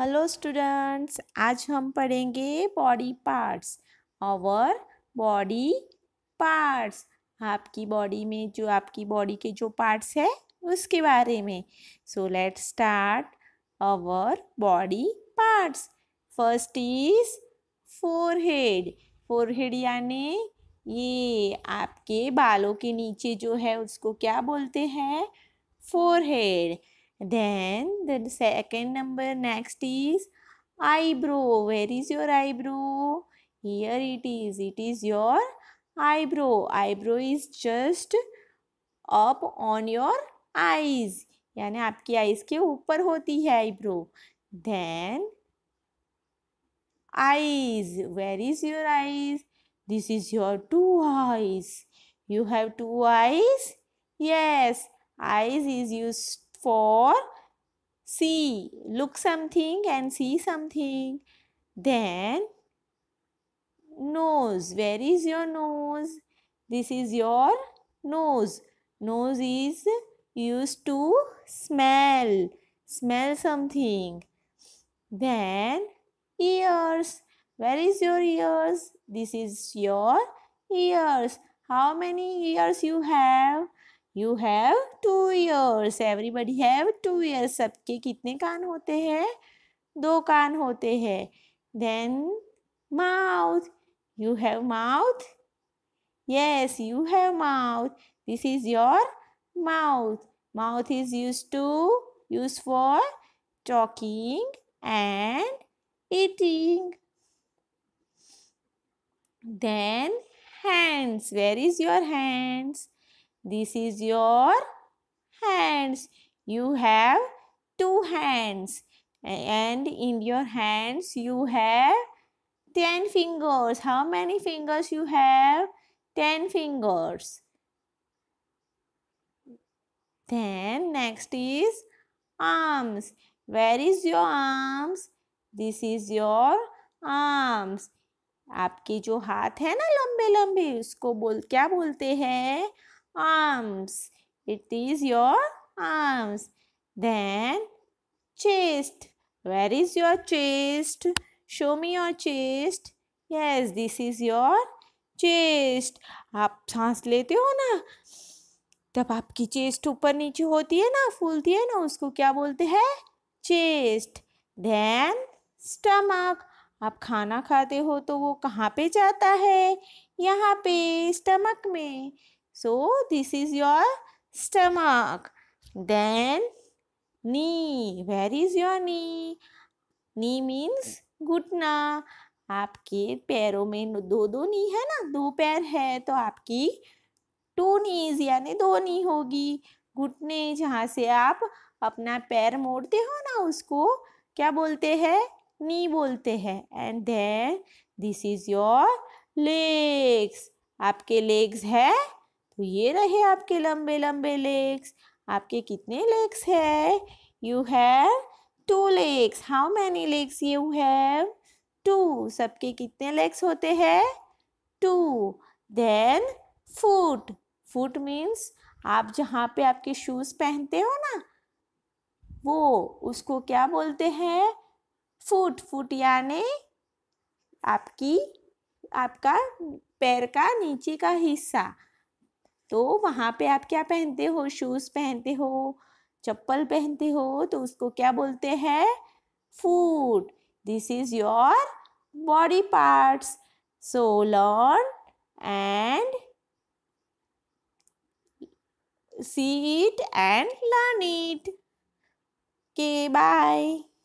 Hello students आज हम पढ़ेंगे body parts our body parts आपकी बॉडी में जो आपकी बॉडी के जो पार्ट्स है उसके बारे में so let start our body parts first is forehead forehead यानी ये आपके बालों के नीचे जो है उसको क्या बोलते हैं forehead Then the second number next is eyebrow. Where is your eyebrow? Here it is. It is your eyebrow. Eyebrow is just up on your eyes. यानी आपकी आईज के ऊपर होती है eyebrow then eyes where is your eyes this is your two eyes you have two eyes yes eyes is use for see. Look something and see something. Then nose. Where is your nose? This is your nose. Nose is used to smell. Smell something. Then ears. Where is your ears? This is your ears. How many ears you have? You have two ears everybody have two ears सबके कितने कान होते हैं दो कान होते हैं then mouth you have mouth yes you have mouth this is your mouth mouth is use to use for talking and eating then hands where is your hands This is your hands. You have two hands. And in your hands, you have 10 fingers. How many fingers you have? 10 fingers. Then next is arms. Where is your arms? This is your arms. आपके जो हाथ है ना लंबे लंबे उसको बोल क्या बोलते हैं arms. It is your arms. Then chest. Where is your chest? Show me your chest. Yes, this is your chest आप सांस लेते हो ना तब आपकी चेस्ट ऊपर नीचे होती है ना फूलती है ना उसको क्या बोलते हैं चेस्ट देन स्टमक आप खाना खाते हो तो वो कहाँ पे जाता है यहाँ पे स्टमक में So this is your stomach. Then knee. Where is your knee? Knee means घुटना आपके पैरों में दो दो नी है ना दो पैर है तो आपकी टू नीज यानी दो नी होगी घुटने जहाँ से आप अपना पैर मोड़ते हो ना उसको क्या बोलते हैं नी बोलते हैं and then this is your legs आपके लेग्स है तो ये रहे आपके लंबे लंबे लेग्स आपके कितने लेग्स है you have two legs how many legs you have two सबके कितने लेग्स होते हैं two then foot foot means आप जहाँ पे आपके शूज़ पहनते हो ना वो उसको क्या बोलते हैं फुट फुट यानी आपकी आपका पैर का नीचे का हिस्सा तो वहाँ पे आप क्या पहनते हो शूज़ पहनते हो चप्पल पहनते हो तो उसको क्या बोलते हैं food this is your body parts so learn and see it and learn it okay bye